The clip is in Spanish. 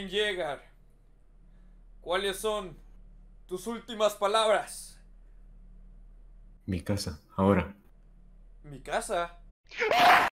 llegar. ¿Cuáles son tus últimas palabras? Mi casa, ahora. ¿Mi casa?